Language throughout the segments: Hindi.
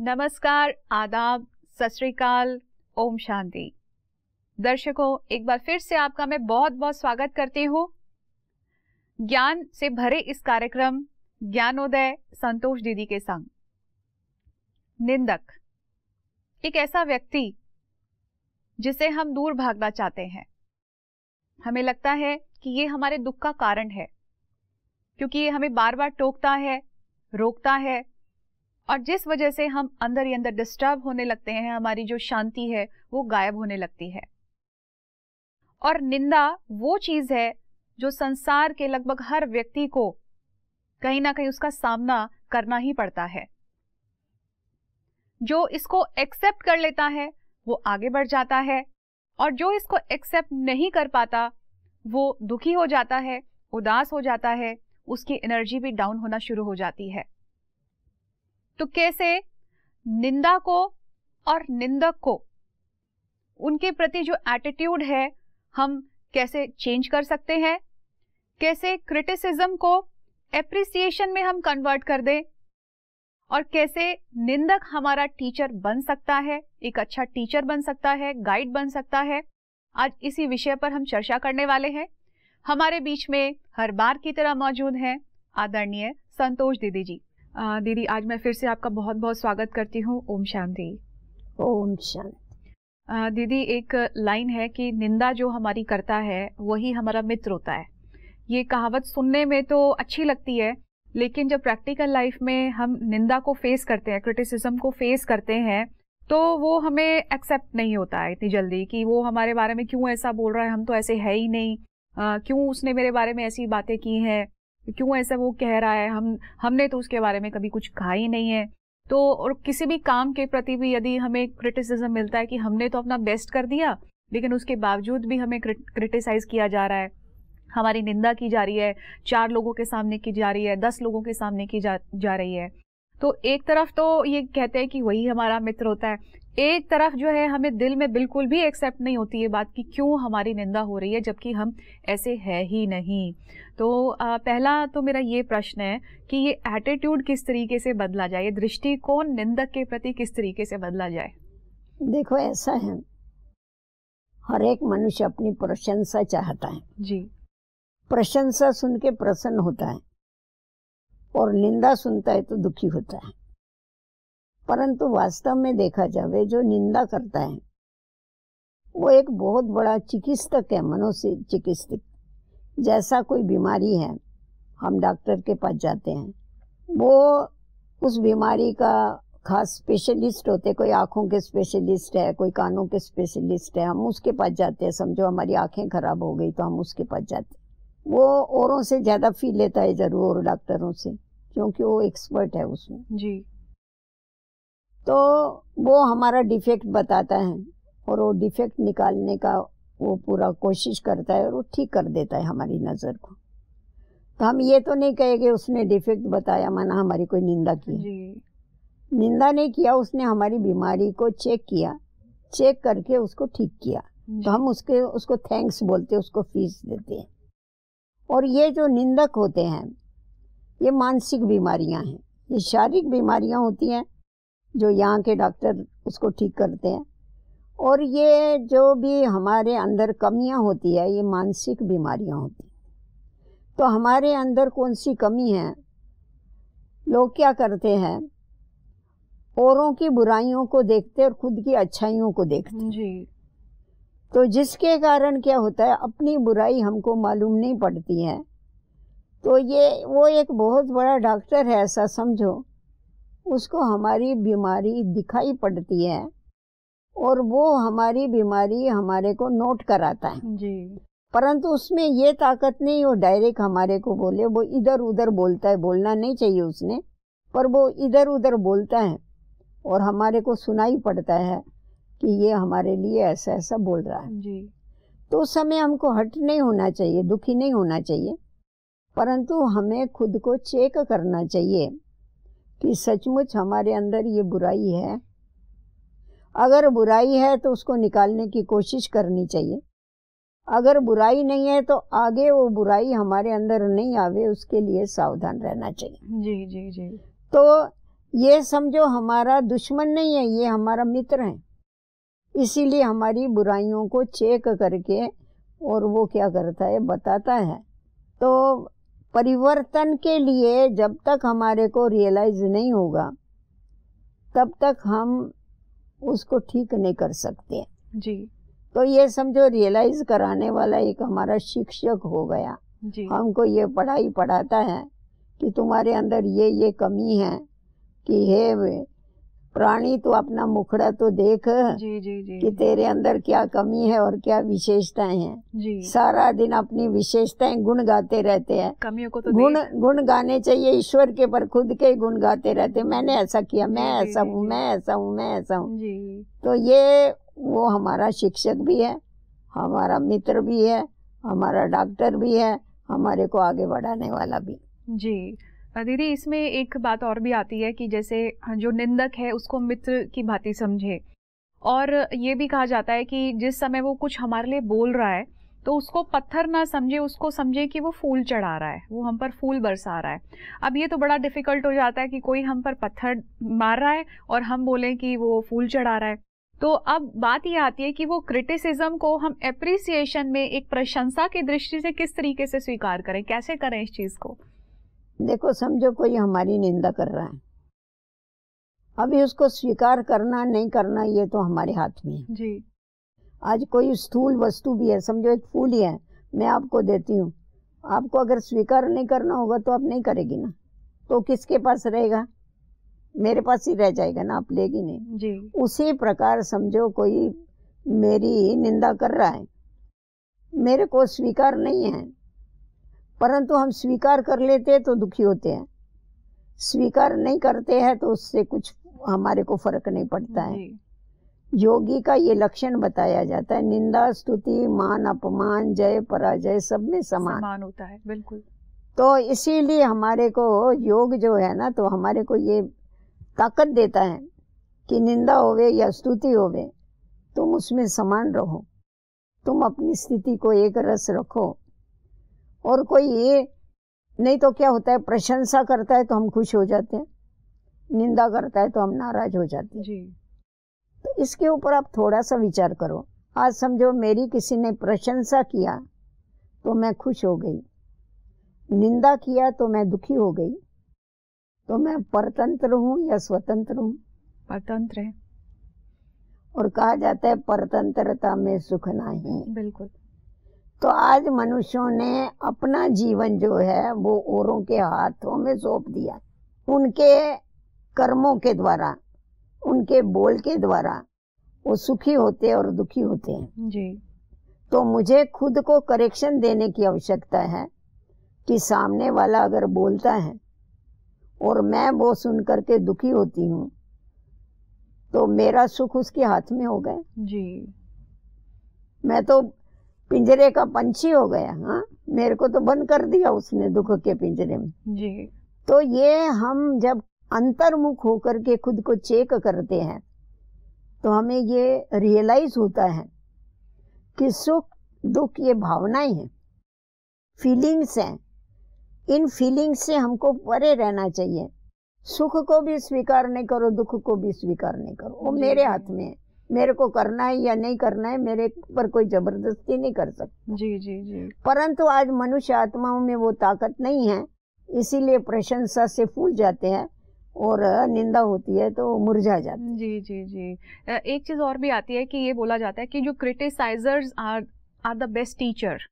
नमस्कार आदाब सत ओम शांति दर्शकों एक बार फिर से आपका मैं बहुत बहुत स्वागत करती हूँ ज्ञान से भरे इस कार्यक्रम ज्ञानोदय संतोष दीदी के संग निंदक एक ऐसा व्यक्ति जिसे हम दूर भागना चाहते हैं हमें लगता है कि ये हमारे दुख का कारण है क्योंकि ये हमें बार बार टोकता है रोकता है और जिस वजह से हम अंदर ही अंदर डिस्टर्ब होने लगते हैं हमारी जो शांति है वो गायब होने लगती है और निंदा वो चीज है जो संसार के लगभग हर व्यक्ति को कहीं ना कहीं उसका सामना करना ही पड़ता है जो इसको एक्सेप्ट कर लेता है वो आगे बढ़ जाता है और जो इसको एक्सेप्ट नहीं कर पाता वो दुखी हो जाता है उदास हो जाता है उसकी एनर्जी भी डाउन होना शुरू हो जाती है तो कैसे निंदा को और निंदक को उनके प्रति जो एटीट्यूड है हम कैसे चेंज कर सकते हैं कैसे क्रिटिसिज्म को एप्रिसिएशन में हम कन्वर्ट कर दें और कैसे निंदक हमारा टीचर बन सकता है एक अच्छा टीचर बन सकता है गाइड बन सकता है आज इसी विषय पर हम चर्चा करने वाले हैं हमारे बीच में हर बार की तरह मौजूद हैं आदरणीय संतोष दीदी जी दीदी आज मैं फिर से आपका बहुत बहुत स्वागत करती हूँ ओम शांति ओम शांति दीदी एक लाइन है कि निंदा जो हमारी करता है वही हमारा मित्र होता है ये कहावत सुनने में तो अच्छी लगती है लेकिन जब प्रैक्टिकल लाइफ में हम निंदा को फेस करते हैं क्रिटिसिज्म को फेस करते हैं तो वो हमें एक्सेप्ट नहीं होता है इतनी जल्दी कि वो हमारे बारे में क्यों ऐसा बोल रहा है हम तो ऐसे है ही नहीं क्यों उसने मेरे बारे में ऐसी बातें की हैं तो क्यों ऐसा वो कह रहा है हम हमने तो उसके बारे में कभी कुछ कहा ही नहीं है तो और किसी भी काम के प्रति भी यदि हमें क्रिटिसिज्म मिलता है कि हमने तो अपना बेस्ट कर दिया लेकिन उसके बावजूद भी हमें क्रिटिसाइज किया जा रहा है हमारी निंदा की जा रही है चार लोगों के सामने की जा रही है दस लोगों के सामने की जा जा रही है तो एक तरफ तो ये कहते हैं कि वही हमारा मित्र होता है एक तरफ जो है हमें दिल में बिल्कुल भी एक्सेप्ट नहीं होती ये बात कि क्यों हमारी निंदा हो रही है जबकि हम ऐसे है ही नहीं तो आ, पहला तो मेरा ये प्रश्न है कि ये एटीट्यूड किस तरीके से बदला जाए ये दृष्टिकोण निंदक के प्रति किस तरीके से बदला जाए देखो ऐसा है हर एक मनुष्य अपनी प्रशंसा चाहता है जी प्रशंसा सुन के प्रसन्न होता है और निंदा सुनता है तो दुखी होता है परंतु वास्तव में देखा जावे जो निंदा करता है वो एक बहुत बड़ा चिकित्सक है चिकित्सक जैसा कोई बीमारी है हम डॉक्टर के पास जाते हैं वो उस बीमारी का खास स्पेशलिस्ट होते कोई आँखों के स्पेशलिस्ट है कोई कानों के स्पेशलिस्ट है हम उसके पास जाते हैं समझो हमारी आँखें खराब हो गई तो हम उसके पास जाते हैं वो औरों से ज़्यादा फी लेता है ज़रूर डॉक्टरों से क्योंकि वो एक्सपर्ट है उसमें जी तो वो हमारा डिफेक्ट बताता है और वो डिफेक्ट निकालने का वो पूरा कोशिश करता है और वो ठीक कर देता है हमारी नज़र को तो हम ये तो नहीं कहेंगे उसने डिफेक्ट बताया माना हमारी कोई निंदा की निंदा नहीं किया उसने हमारी बीमारी को चेक किया चेक करके उसको ठीक किया तो हम उसके उसको थैंक्स बोलते उसको फीस देते हैं और ये जो निंदक होते हैं ये मानसिक बीमारियां हैं ये शारीरिक बीमारियां होती हैं जो यहाँ के डॉक्टर उसको ठीक करते हैं और ये जो भी हमारे अंदर कमियां होती है ये मानसिक बीमारियां होती हैं तो हमारे अंदर कौन सी कमी है लोग क्या करते हैं औरों की बुराइयों को देखते और खुद की अच्छाइयों को देखते जी तो जिसके कारण क्या होता है अपनी बुराई हमको मालूम नहीं पड़ती है तो ये वो एक बहुत बड़ा डॉक्टर है ऐसा समझो उसको हमारी बीमारी दिखाई पड़ती है और वो हमारी बीमारी हमारे को नोट कराता है जी परंतु उसमें ये ताकत नहीं वो डायरेक्ट हमारे को बोले वो इधर उधर बोलता है बोलना नहीं चाहिए उसने पर वो इधर उधर बोलता है और हमारे को सुनाई पड़ता है कि ये हमारे लिए ऐसा ऐसा बोल रहा है जी तो उस समय हमको हट नहीं होना चाहिए दुखी नहीं होना चाहिए परंतु हमें खुद को चेक करना चाहिए कि सचमुच हमारे अंदर ये बुराई है अगर बुराई है तो उसको निकालने की कोशिश करनी चाहिए अगर बुराई नहीं है तो आगे वो बुराई हमारे अंदर नहीं आवे उसके लिए सावधान रहना चाहिए जी जी जी तो ये समझो हमारा दुश्मन नहीं है ये हमारा मित्र है इसीलिए हमारी बुराइयों को चेक करके और वो क्या करता है बताता है तो परिवर्तन के लिए जब तक हमारे को रियलाइज नहीं होगा तब तक हम उसको ठीक नहीं कर सकते जी तो ये समझो रियलाइज कराने वाला एक हमारा शिक्षक हो गया जी हमको ये पढ़ाई पढ़ाता है कि तुम्हारे अंदर ये ये कमी है कि हे प्राणी तो अपना मुखड़ा तो देख जी, जी, जी, कि तेरे अंदर क्या कमी है और क्या विशेषताएं हैं सारा दिन अपनी विशेषताएं गुण गाते रहते हैं कमियों को तो गुण गुण गाने चाहिए ईश्वर के पर खुद के गुण गाते रहते मैंने ऐसा किया मैं ऐसा हूँ मैं ऐसा हूँ मैं ऐसा हूँ तो ये वो हमारा शिक्षक भी है हमारा मित्र भी है हमारा डॉक्टर भी है हमारे को आगे बढ़ाने वाला भी जी दीदी इसमें एक बात और भी आती है कि जैसे हाँ, जो निंदक है उसको मित्र की भांति समझे और ये भी कहा जाता है कि जिस समय वो कुछ हमारे लिए बोल रहा है तो उसको पत्थर ना समझे उसको समझे कि वो फूल चढ़ा रहा है वो हम पर फूल बरसा रहा है अब ये तो बड़ा डिफिकल्ट हो जाता है कि कोई हम पर पत्थर मार रहा है और हम बोलें कि वो फूल चढ़ा रहा है तो अब बात ये आती है कि वो क्रिटिसिज्म को हम एप्रिसिएशन में एक प्रशंसा की दृष्टि से किस तरीके से स्वीकार करें कैसे करें इस चीज़ को देखो समझो कोई हमारी निंदा कर रहा है अभी उसको स्वीकार करना नहीं करना ये तो हमारे हाथ में है जी आज कोई स्थूल वस्तु भी है समझो एक फूल ही है मैं आपको देती हूँ आपको अगर स्वीकार नहीं करना होगा तो आप नहीं करेगी ना तो किसके पास रहेगा मेरे पास ही रह जाएगा ना आप लेगी नहीं जी उसी प्रकार समझो कोई मेरी निंदा कर रहा है मेरे को स्वीकार नहीं है परंतु हम स्वीकार कर लेते हैं तो दुखी होते हैं स्वीकार नहीं करते हैं तो उससे कुछ हमारे को फर्क नहीं पड़ता है योगी का ये लक्षण बताया जाता है निंदा स्तुति मान अपमान जय पराजय सब में समान समान होता है बिल्कुल तो इसीलिए हमारे को योग जो है ना तो हमारे को ये ताकत देता है कि निंदा होवे या स्तुति होवे तुम उसमें समान रहो तुम अपनी स्थिति को एक रस रखो और कोई ये नहीं तो क्या होता है प्रशंसा करता है तो हम खुश हो जाते हैं निंदा करता है तो हम नाराज हो जाते हैं जी तो इसके ऊपर आप थोड़ा सा विचार करो आज समझो मेरी किसी ने प्रशंसा किया तो मैं खुश हो गई निंदा किया तो मैं दुखी हो गई तो मैं परतंत्र हूँ या स्वतंत्र हूँ परतंत्र है और कहा जाता है परतंत्रता में सुख ना है बिल्कुल तो आज मनुष्यों ने अपना जीवन जो है वो औरों के हाथों में सौंप दिया उनके कर्मों के द्वारा उनके बोल के द्वारा वो सुखी होते और दुखी होते हैं जी तो मुझे खुद को करेक्शन देने की आवश्यकता है कि सामने वाला अगर बोलता है और मैं वो सुन करके दुखी होती हूँ तो मेरा सुख उसके हाथ में हो गए जी मैं तो पिंजरे का पंछी हो गया हाँ मेरे को तो बंद कर दिया उसने दुख के पिंजरे में जी तो ये हम जब अंतर्मुख होकर के खुद को चेक करते हैं तो हमें ये रियलाइज होता है कि सुख दुख ये भावनाएं हैं फीलिंग्स हैं इन फीलिंग्स से हमको परे रहना चाहिए सुख को भी स्वीकार नहीं करो दुख को भी स्वीकार नहीं करो वो मेरे हाथ में है मेरे को करना है या नहीं करना है मेरे पर कोई जबरदस्ती नहीं कर सकता जी जी जी परंतु आज मनुष्य आत्माओं में वो ताकत नहीं है इसीलिए प्रशंसा से फूल जाते हैं और निंदा होती है तो मुरझा जाते हैं जी जी जी एक चीज़ और भी आती है कि ये बोला जाता है कि जो criticisers are are the best teacher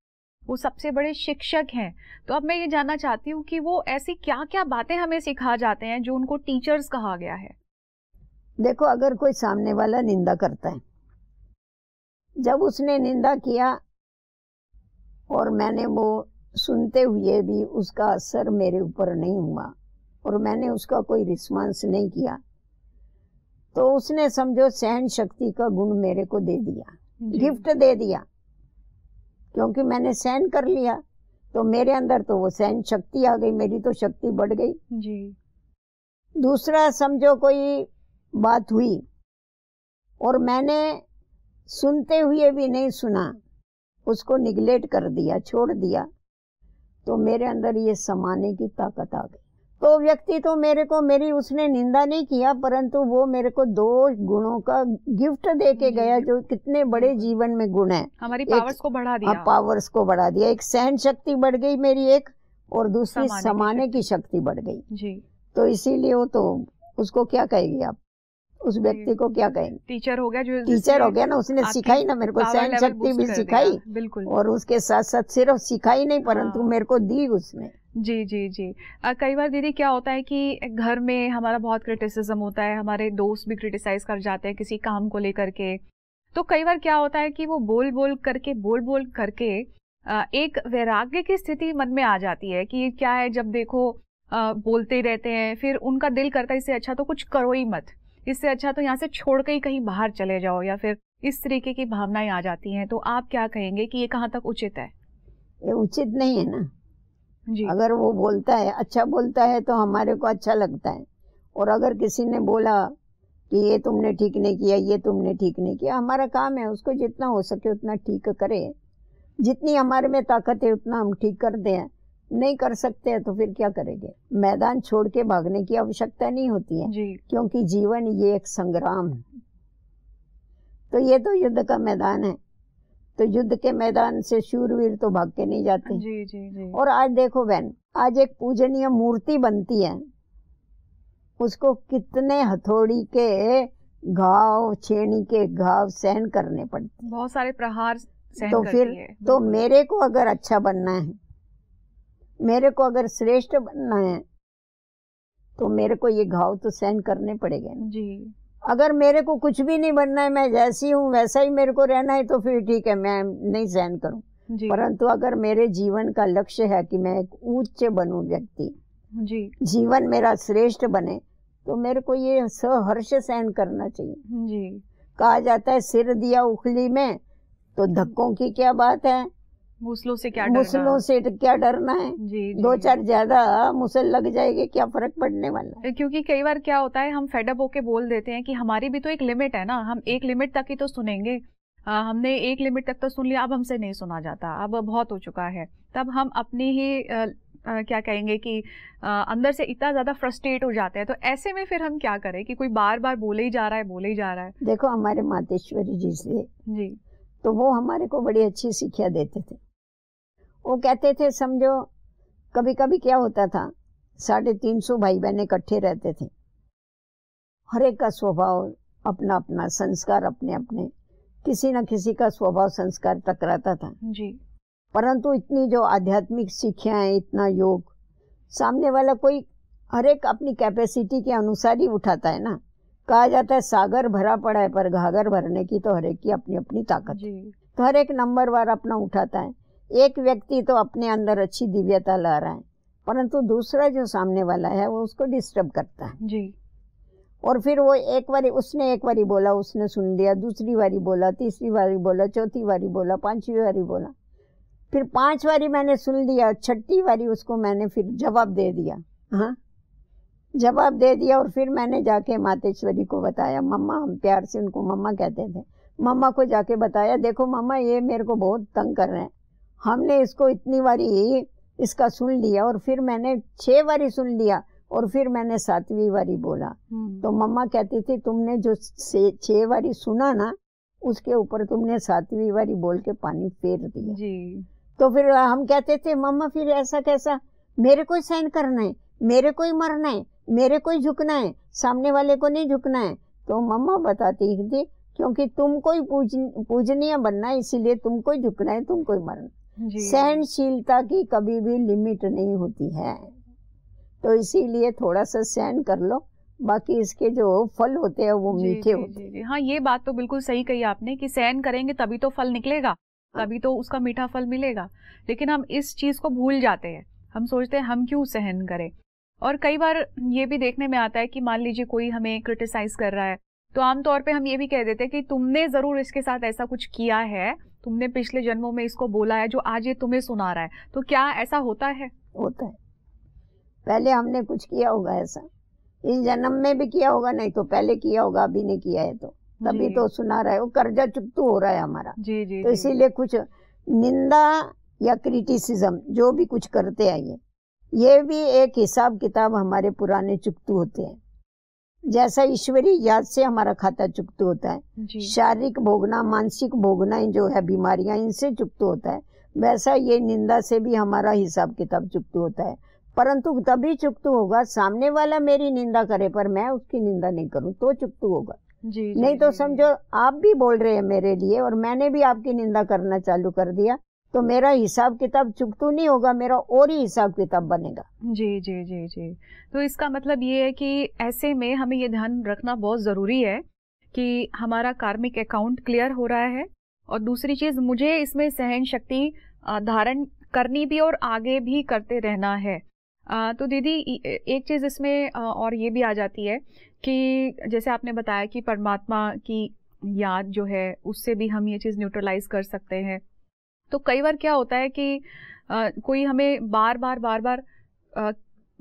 वो सबसे बड़े शिक्षक हैं तो अब मैं ये जानना चाहती हूँ कि वो ऐसी क्या क्या बातें हमें सिखा जाते हैं जो उनको टीचर्स कहा गया है देखो अगर कोई सामने वाला निंदा करता है जब उसने निंदा किया और मैंने वो सुनते हुए भी उसका असर मेरे ऊपर नहीं हुआ और मैंने उसका कोई रिस्पांस नहीं किया तो उसने समझो सहन शक्ति का गुण मेरे को दे दिया गिफ्ट दे दिया क्योंकि मैंने सहन कर लिया तो मेरे अंदर तो वो सहन शक्ति आ गई मेरी तो शक्ति बढ़ गई जी दूसरा समझो कोई बात हुई और मैंने सुनते हुए भी नहीं सुना उसको निगलेट कर दिया छोड़ दिया तो मेरे अंदर ये समाने की ताकत आ गई तो व्यक्ति तो मेरे को मेरी उसने निंदा नहीं किया परंतु वो मेरे को दो गुणों का गिफ्ट दे के गया हम्म। जो कितने बड़े जीवन में गुण है हमारी पावर्स को बढ़ा दिया पावर्स हाँ, को बढ़ा दिया एक सहन शक्ति बढ़ गई मेरी एक और दूसरी समाने, समाने की शक्ति बढ़ गई जी तो इसीलिए वो तो उसको क्या कहेगी आप उस व्यक्ति को क्या कहेंगे टीचर हो गया जो टीचर हो गया ना उसने सिखाई ना मेरे को सहन शक्ति भी सिखाई बिल्कुल और उसके साथ साथ सिर्फ सिखाई नहीं परंतु हाँ। मेरे को दी उसने जी जी जी आ, कई बार दीदी क्या होता है कि घर में हमारा बहुत क्रिटिसिज्म होता है हमारे दोस्त भी क्रिटिसाइज कर जाते हैं किसी काम को लेकर के तो कई बार क्या होता है कि वो बोल बोल करके बोल बोल करके एक वैराग्य की स्थिति मन में आ जाती है कि क्या है जब देखो आ, बोलते रहते हैं फिर उनका दिल करता है इससे अच्छा तो कुछ करो ही मत इससे अच्छा तो यहाँ से छोड़ के ही कहीं बाहर चले जाओ या फिर इस तरीके की भावनाएं आ जाती हैं तो आप क्या कहेंगे कि ये कहाँ तक उचित है ये उचित नहीं है ना जी अगर वो बोलता है अच्छा बोलता है तो हमारे को अच्छा लगता है और अगर किसी ने बोला कि ये तुमने ठीक नहीं किया ये तुमने ठीक नहीं किया हमारा काम है उसको जितना हो सके उतना ठीक करे जितनी हमारे में ताकत है उतना हम ठीक कर दें नहीं कर सकते हैं तो फिर क्या करेंगे मैदान छोड़ के भागने की आवश्यकता नहीं होती है जी। क्योंकि जीवन ये एक संग्राम है तो ये तो युद्ध का मैदान है तो युद्ध के मैदान से शूरवीर तो भाग के नहीं जाते जी, जी, जी। और आज देखो बहन आज एक पूजनीय मूर्ति बनती है उसको कितने हथौड़ी के घाव छेनी के घाव सहन करने पड़ते बहुत सारे प्रहार सहन तो फिर तो मेरे को अगर अच्छा बनना है मेरे को अगर श्रेष्ठ बनना है तो मेरे को ये घाव तो सहन करने पड़ेगा जी अगर मेरे को कुछ भी नहीं बनना है मैं जैसी हूँ वैसा ही मेरे को रहना है तो फिर ठीक है मैं नहीं सहन करूँ परंतु अगर मेरे जीवन का लक्ष्य है कि मैं एक उच्च बनू व्यक्ति जी जीवन मेरा श्रेष्ठ बने तो मेरे को ये सहर्ष सहन करना चाहिए जी कहा जाता है सिर दिया उखली में तो धक्कों की क्या बात है मुसलों से क्या मुसलों से तो क्या डरना है जी, जी, दो चार ज्यादा मुसल लग जाएंगे क्या फर्क पड़ने वाला क्योंकि कई बार क्या होता है हम फेडअप होके बोल देते हैं कि हमारी भी तो एक लिमिट है ना हम एक लिमिट तक ही तो सुनेंगे आ, हमने एक लिमिट तक तो सुन लिया अब हमसे नहीं सुना जाता अब बहुत हो चुका है तब हम अपनी ही आ, आ, क्या कहेंगे कि आ, अंदर से इतना ज़्यादा फ्रस्ट्रेट हो जाते हैं तो ऐसे में फिर हम क्या करें कि कोई बार बार बोले ही जा रहा है बोले ही जा रहा है देखो हमारे मातेश्वरी जी से जी तो वो हमारे को बड़ी अच्छी शिक्षा देते थे वो कहते थे समझो कभी कभी क्या होता था साढ़े तीन सौ भाई बहन इकट्ठे रहते थे हर एक का स्वभाव अपना अपना संस्कार अपने अपने किसी न किसी का स्वभाव संस्कार टकराता था जी परंतु इतनी जो आध्यात्मिक शिक्षा है इतना योग सामने वाला कोई हर एक अपनी कैपेसिटी के अनुसार ही उठाता है ना कहा जाता है सागर भरा पड़ा है पर घाघर भरने की तो हर एक की अपनी अपनी ताकत तो हर एक नंबर वार अपना उठाता है एक व्यक्ति तो अपने अंदर अच्छी दिव्यता ला रहा है परंतु दूसरा जो सामने वाला है वो उसको डिस्टर्ब करता है जी और फिर वो एक बारी उसने एक बारी बोला उसने सुन लिया दूसरी बारी बोला तीसरी बारी बोला चौथी बारी बोला पांचवी बारी बोला फिर पांच बारी मैंने सुन लिया छठी बारी उसको मैंने फिर जवाब दे दिया हाँ जवाब दे दिया और फिर मैंने जाके मातेश्वरी को बताया मम्मा हम प्यार से उनको मम्मा कहते थे मम्मा को जाके बताया देखो मम्मा ये मेरे को बहुत तंग कर रहे हैं हमने इसको इतनी बारी इसका सुन लिया और फिर मैंने छह बारी सुन लिया और फिर मैंने सातवीं बारी बोला हम्म। तो मम्मा कहती थी तुमने जो छह बारी सुना ना उसके ऊपर तुमने सातवीं बारी बोल के पानी फेर दिया जी। तो फिर हम कहते थे मम्मा फिर ऐसा कैसा मेरे को ही सहन करना है मेरे को ही मरना है मेरे को ही झुकना है सामने वाले को नहीं झुकना है तो मम्मा बताती थी क्योंकि तुमको ही पूज पूजनीय बनना है इसीलिए तुमको ही झुकना है तुमको ही मरना सहनशीलता की कभी भी लिमिट नहीं होती है तो इसीलिए थोड़ा सा सहन कर लो बाकी इसके जो फल होते हैं वो मीठे जी, होते हैं हाँ ये बात तो बिल्कुल सही कही आपने कि सहन करेंगे तभी तो फल निकलेगा हाँ। तभी तो उसका मीठा फल मिलेगा लेकिन हम इस चीज को भूल जाते हैं हम सोचते हैं हम क्यों सहन करें और कई बार ये भी देखने में आता है कि मान लीजिए कोई हमें क्रिटिसाइज कर रहा है तो आमतौर पे हम ये भी कह देते हैं कि तुमने ज़रूर इसके साथ ऐसा कुछ किया है तुमने पिछले जन्मों में इसको बोला है जो आज ये तुम्हें सुना रहा है तो क्या ऐसा होता है होता है पहले हमने कुछ किया होगा ऐसा इस जन्म में भी किया होगा नहीं तो पहले किया होगा अभी नहीं किया है तो तभी तो सुना रहा है वो कर्जा चुकतू हो रहा है हमारा जी जी तो इसीलिए कुछ निंदा या क्रिटिसिज्म जो भी कुछ करते आइए ये भी एक हिसाब किताब हमारे पुराने चुकतू होते हैं जैसा ईश्वरी याद से हमारा खाता चुप्त होता है शारीरिक भोगना मानसिक भोगना जो है बीमारियां इनसे चुप्त होता है वैसा ये निंदा से भी हमारा हिसाब किताब चुप्त होता है परंतु तभी चुप्त होगा सामने वाला मेरी निंदा करे पर मैं उसकी निंदा नहीं करूं तो चुप्त होगा जी, नहीं तो जी, तो समझो आप भी बोल रहे हैं मेरे लिए और मैंने भी आपकी निंदा करना चालू कर दिया तो मेरा हिसाब किताब चुकतू नहीं होगा मेरा और ही हिसाब किताब बनेगा जी जी जी जी तो इसका मतलब ये है कि ऐसे में हमें ये ध्यान रखना बहुत ज़रूरी है कि हमारा कार्मिक अकाउंट क्लियर हो रहा है और दूसरी चीज़ मुझे इसमें सहन शक्ति धारण करनी भी और आगे भी करते रहना है आ, तो दीदी एक चीज़ इसमें और ये भी आ जाती है कि जैसे आपने बताया कि परमात्मा की याद जो है उससे भी हम ये चीज़ न्यूट्रलाइज कर सकते हैं तो कई बार क्या होता है कि आ, कोई हमें बार बार बार बार आ,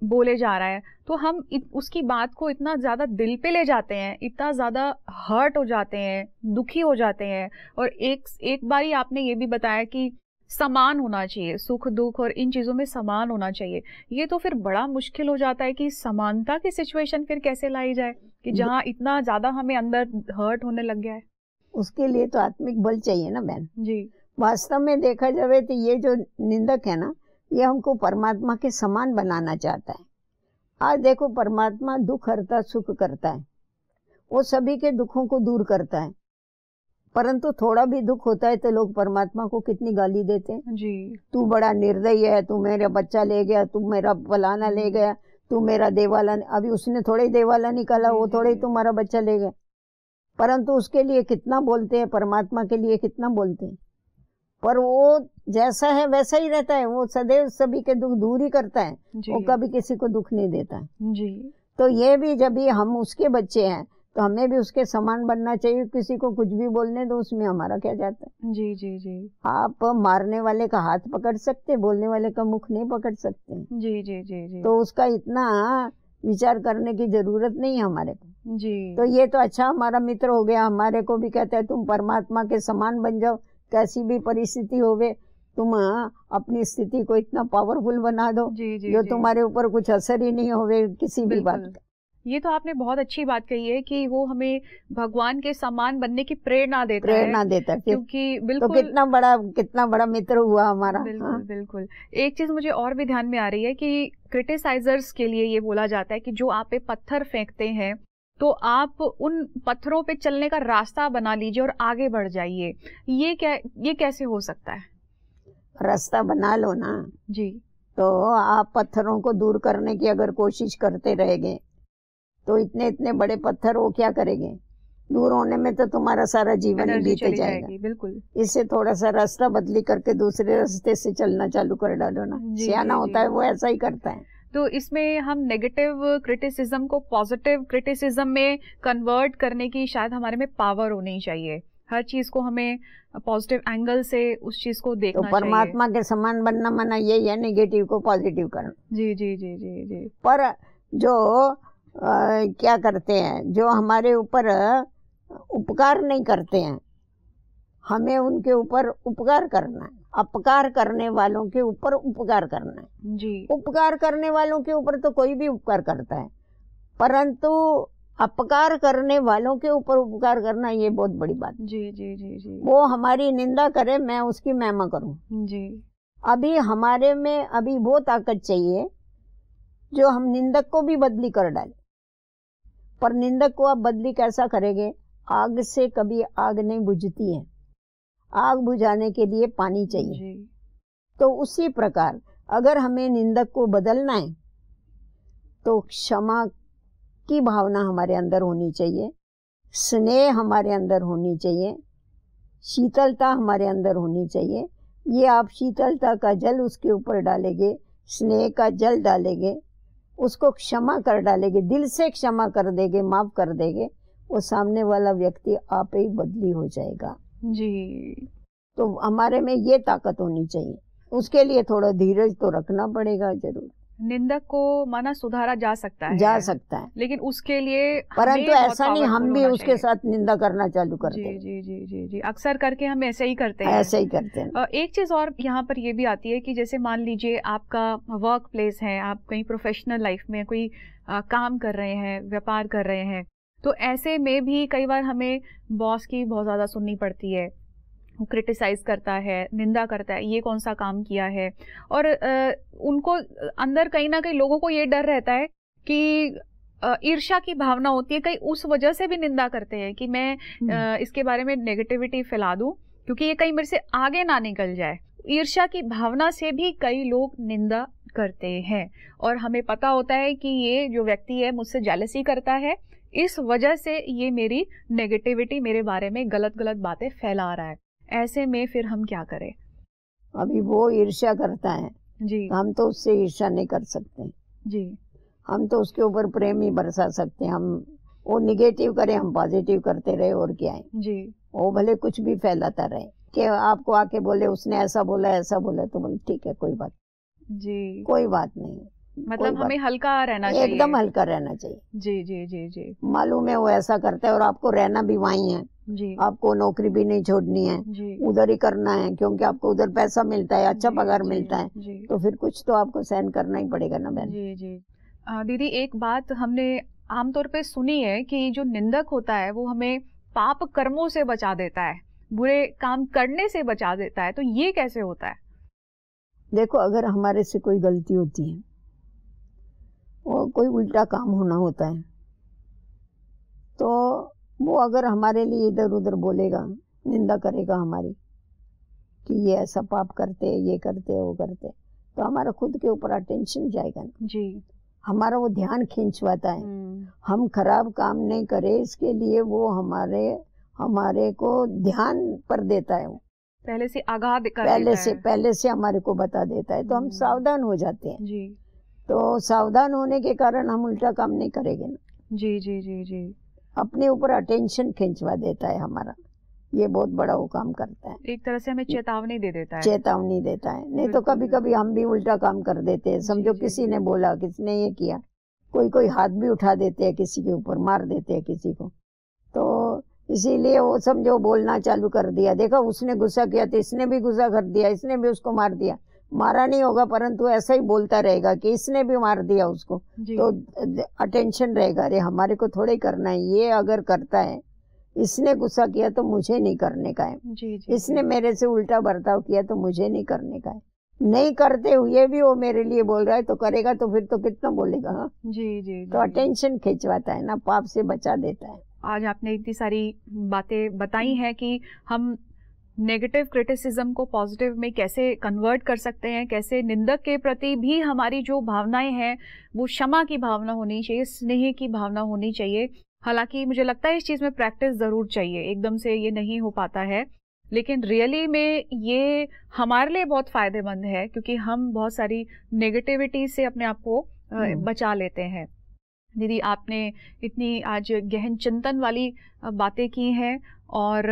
बोले जा रहा है तो हम इत, उसकी बात को इतना ज़्यादा दिल पे ले जाते हैं इतना ज़्यादा हर्ट हो जाते हैं दुखी हो जाते हैं और एक एक बारी आपने ये भी बताया कि समान होना चाहिए सुख दुख और इन चीज़ों में समान होना चाहिए ये तो फिर बड़ा मुश्किल हो जाता है कि समानता की सिचुएशन फिर कैसे लाई जाए कि जहाँ इतना ज़्यादा हमें अंदर हर्ट होने लग गया है उसके लिए तो आत्मिक बल चाहिए ना मैम जी वास्तव में देखा जाए तो ये जो निंदक है ना ये हमको परमात्मा के समान बनाना चाहता है आज देखो परमात्मा दुख हरता सुख करता है वो सभी के दुखों को दूर करता है परंतु थोड़ा भी दुख होता है तो लोग परमात्मा को कितनी गाली देते हैं जी तू बड़ा निर्दयी है तू मेरा बच्चा ले गया तू मेरा फलाना ले गया तू मेरा देवाला अभी उसने थोड़े देवाला निकाला वो थोड़ा ही तुम्हारा बच्चा ले गया परंतु उसके लिए कितना बोलते हैं परमात्मा के लिए कितना बोलते हैं पर वो जैसा है वैसा ही रहता है वो सदैव सभी के दुख दूर ही करता है वो कभी किसी को दुख नहीं देता है जी तो ये भी जब भी हम उसके बच्चे हैं तो हमें भी उसके समान बनना चाहिए किसी को कुछ भी बोलने दो उसमें हमारा क्या जाता है जी जी जी आप मारने वाले का हाथ पकड़ सकते बोलने वाले का मुख नहीं पकड़ सकते जी जी जी जी तो उसका इतना विचार करने की जरूरत नहीं है हमारे को जी तो ये तो अच्छा हमारा मित्र हो गया हमारे को भी कहता है तुम परमात्मा के समान बन जाओ कैसी भी परिस्थिति गए तुम हाँ, अपनी स्थिति को इतना पावरफुल बना दो जी, जी, जो तुम्हारे ऊपर कुछ असर ही नहीं हो किसी भी बात का ये तो आपने बहुत अच्छी बात कही है कि वो हमें भगवान के समान बनने की प्रेरणा देता प्रेरणा है देता है क्योंकि तो बिल्कुल तो कितना बड़ा कितना बड़ा मित्र हुआ हमारा बिल्कुल हाँ। बिल्कुल एक चीज मुझे और भी ध्यान में आ रही है कि क्रिटिसाइजर्स के लिए ये बोला जाता है कि जो आप पे पत्थर फेंकते हैं तो आप उन पत्थरों पे चलने का रास्ता बना लीजिए और आगे बढ़ जाइए ये क्या ये कैसे हो सकता है रास्ता बना लो ना जी तो आप पत्थरों को दूर करने की अगर कोशिश करते रहेंगे तो इतने इतने बड़े पत्थर वो क्या करेंगे दूर होने में तो तुम्हारा सारा जीवन बीते जाएगा बिल्कुल इससे थोड़ा सा रास्ता बदली करके दूसरे रास्ते से चलना चालू कर डालो ना सियाना होता है वो ऐसा ही करता है तो इसमें हम नेगेटिव क्रिटिसिज्म को पॉजिटिव क्रिटिसिज्म में कन्वर्ट करने की शायद हमारे में पावर होनी चाहिए हर चीज को हमें पॉजिटिव एंगल से उस चीज को तो देखना तो परमात्मा के समान बनना मना यही है नेगेटिव को पॉजिटिव करना जी जी जी जी जी पर जो आ, क्या करते हैं जो हमारे ऊपर उपकार नहीं करते हैं हमें उनके ऊपर उपकार करना है अपकार करने वालों के ऊपर उपकार करना है जी उपकार करने वालों के ऊपर तो कोई भी उपकार करता है परंतु अपकार करने वालों के ऊपर उपकार करना ये बहुत बड़ी बात जी जी जी जी वो हमारी निंदा करे मैं उसकी महिमा करूं जी अभी हमारे में अभी वो ताकत चाहिए जो हम निंदक को भी बदली कर डाले पर निंदक को आप बदली कैसा करेंगे आग से कभी आग नहीं बुझती है आग बुझाने के लिए पानी चाहिए तो उसी प्रकार अगर हमें निंदक को बदलना है तो क्षमा की भावना हमारे अंदर होनी चाहिए स्नेह हमारे अंदर होनी चाहिए शीतलता हमारे अंदर होनी चाहिए ये आप शीतलता का जल उसके ऊपर डालेंगे स्नेह का जल डालेंगे उसको क्षमा कर डालेंगे दिल से क्षमा कर देंगे माफ़ कर देंगे वो सामने वाला व्यक्ति आप ही बदली हो जाएगा जी तो हमारे में ये ताकत होनी चाहिए उसके लिए थोड़ा धीरज तो रखना पड़ेगा जरूर निंदक को माना सुधारा जा सकता है जा सकता है लेकिन उसके लिए परंतु ऐसा नहीं हम भी उसके साथ निंदा करना चालू करते जी जी जी जी जी अक्सर करके हम ऐसे ही करते हैं ऐसे ही करते हैं एक चीज और यहाँ पर ये भी आती है कि जैसे मान लीजिए आपका वर्क प्लेस है आप कहीं प्रोफेशनल लाइफ में कोई आ, काम कर रहे हैं व्यापार कर रहे हैं तो ऐसे में भी कई बार हमें बॉस की बहुत ज़्यादा सुननी पड़ती है वो क्रिटिसाइज़ करता है निंदा करता है ये कौन सा काम किया है और आ, उनको अंदर कहीं ना कहीं लोगों को ये डर रहता है कि ईर्षा की भावना होती है कहीं उस वजह से भी निंदा करते हैं कि मैं आ, हम्म। इसके बारे में नेगेटिविटी फैला दूँ क्योंकि ये कहीं मेरे से आगे ना निकल जाए ईर्षा की भावना से भी कई लोग निंदा करते हैं और हमें पता होता है कि ये जो व्यक्ति है मुझसे जालसी करता है इस वजह से ये मेरी नेगेटिविटी मेरे बारे में गलत गलत बातें फैला रहा है ऐसे में फिर हम क्या करें अभी वो ईर्ष्या करता है जी तो हम तो उससे ईर्ष्या नहीं कर सकते जी हम तो उसके ऊपर प्रेम ही बरसा सकते हैं हम वो निगेटिव करें हम पॉजिटिव करते रहे और क्या है जी वो भले कुछ भी फैलाता रहे कि आपको आके बोले उसने ऐसा बोला ऐसा बोला तो बोले ठीक है कोई बात जी कोई बात नहीं मतलब हमें हल्का रहना चाहिए एकदम हल्का रहना चाहिए जी जी जी जी मालूम है वो ऐसा करता है और आपको रहना भी वहीं है जी आपको नौकरी भी नहीं छोड़नी है उधर ही करना है क्योंकि आपको उधर पैसा मिलता है अच्छा पगार मिलता है तो फिर कुछ तो आपको सहन करना ही पड़ेगा ना बहन जी जी दीदी एक बात हमने आमतौर पे सुनी है कि जो निंदक होता है वो हमें पाप कर्मों से बचा देता है बुरे काम करने से बचा देता है तो ये कैसे होता है देखो अगर हमारे से कोई गलती होती है और कोई उल्टा काम होना होता है तो वो अगर हमारे लिए इधर उधर बोलेगा निंदा करेगा हमारी कि ये ऐसा पाप करते ये करते वो करते तो हमारा खुद के ऊपर अटेंशन जाएगा ना जी हमारा वो ध्यान खींचवाता है हम्म। हम खराब काम नहीं करें इसके लिए वो हमारे हमारे को ध्यान पर देता है वो पहले से आगाह पहले से पहले से हमारे को बता देता है तो हम हम्म। सावधान हो जाते हैं जी तो सावधान होने के कारण हम उल्टा काम नहीं करेंगे ना जी जी जी जी अपने ऊपर अटेंशन खींचवा देता है हमारा ये बहुत बड़ा वो काम करता है एक तरह से हमें चेतावनी दे देता है चेतावनी देता है नहीं तो कभी कभी हम भी उल्टा काम कर देते हैं समझो किसी ने बोला किसी ने ये किया कोई कोई हाथ भी उठा देते हैं किसी के ऊपर मार देते हैं किसी को तो इसीलिए वो समझो बोलना चालू कर दिया देखा उसने गुस्सा किया तो इसने भी गुस्सा कर दिया इसने भी उसको मार दिया मारा नहीं होगा परंतु ऐसा ही बोलता रहेगा कि इसने भी मार दिया उसको तो अटेंशन रहेगा अरे हमारे को थोड़े करना है ये अगर करता है इसने गुस्सा किया तो मुझे नहीं करने का है जी, जी, इसने मेरे से उल्टा बर्ताव किया तो मुझे नहीं करने का है नहीं करते हुए भी वो मेरे लिए बोल रहा है तो करेगा तो फिर तो कितना बोलेगा हाँ जी जी तो अटेंशन खिंचवाता है ना पाप से बचा देता है आज आपने इतनी सारी बातें बताई हैं कि हम नेगेटिव क्रिटिसिज्म को पॉजिटिव में कैसे कन्वर्ट कर सकते हैं कैसे निंदक के प्रति भी हमारी जो भावनाएं हैं वो क्षमा की भावना होनी चाहिए स्नेह की भावना होनी चाहिए हालांकि मुझे लगता है इस चीज़ में प्रैक्टिस ज़रूर चाहिए एकदम से ये नहीं हो पाता है लेकिन रियली में ये हमारे लिए बहुत फ़ायदेमंद है क्योंकि हम बहुत सारी नेगेटिविटी से अपने आप को हम्म। बचा लेते हैं दीदी आपने इतनी आज गहन चिंतन वाली बातें की हैं और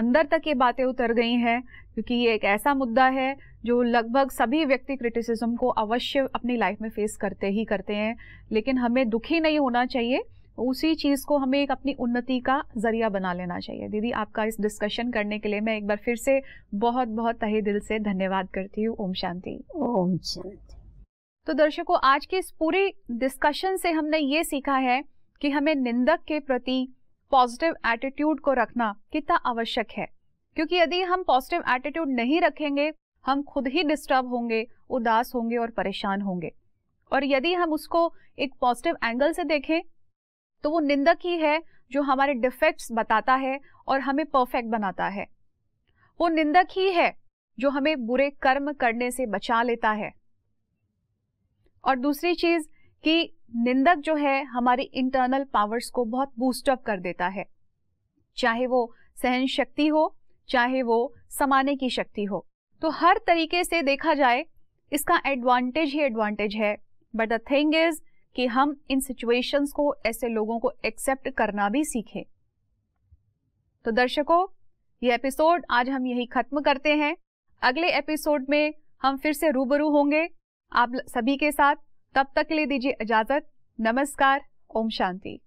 अंदर तक ये बातें उतर गई हैं क्योंकि ये एक ऐसा मुद्दा है जो लगभग सभी व्यक्ति क्रिटिसिज्म को अवश्य अपनी लाइफ में फेस करते ही करते हैं लेकिन हमें दुखी नहीं होना चाहिए उसी चीज़ को हमें एक अपनी उन्नति का ज़रिया बना लेना चाहिए दीदी आपका इस डिस्कशन करने के लिए मैं एक बार फिर से बहुत बहुत तहे दिल से धन्यवाद करती हूँ ओम शांति ओम शांति तो दर्शकों आज के इस पूरे डिस्कशन से हमने ये सीखा है कि हमें निंदक के प्रति पॉजिटिव एटीट्यूड को रखना कितना आवश्यक है क्योंकि यदि हम पॉजिटिव एटीट्यूड नहीं रखेंगे हम खुद ही डिस्टर्ब होंगे उदास होंगे और परेशान होंगे और यदि हम उसको एक पॉजिटिव एंगल से देखें तो वो निंदक ही है जो हमारे डिफेक्ट्स बताता है और हमें परफेक्ट बनाता है वो निंदक ही है जो हमें बुरे कर्म करने से बचा लेता है और दूसरी चीज़ कि निंदक जो है हमारी इंटरनल पावर्स को बहुत बूस्टअप कर देता है चाहे वो सहन शक्ति हो चाहे वो समाने की शक्ति हो तो हर तरीके से देखा जाए इसका एडवांटेज ही एडवांटेज है बट द थिंग इज कि हम इन सिचुएशंस को ऐसे लोगों को एक्सेप्ट करना भी सीखें तो दर्शकों ये एपिसोड आज हम यही खत्म करते हैं अगले एपिसोड में हम फिर से रूबरू होंगे आप सभी के साथ तब तक ले दीजिए इजाजत नमस्कार ओम शांति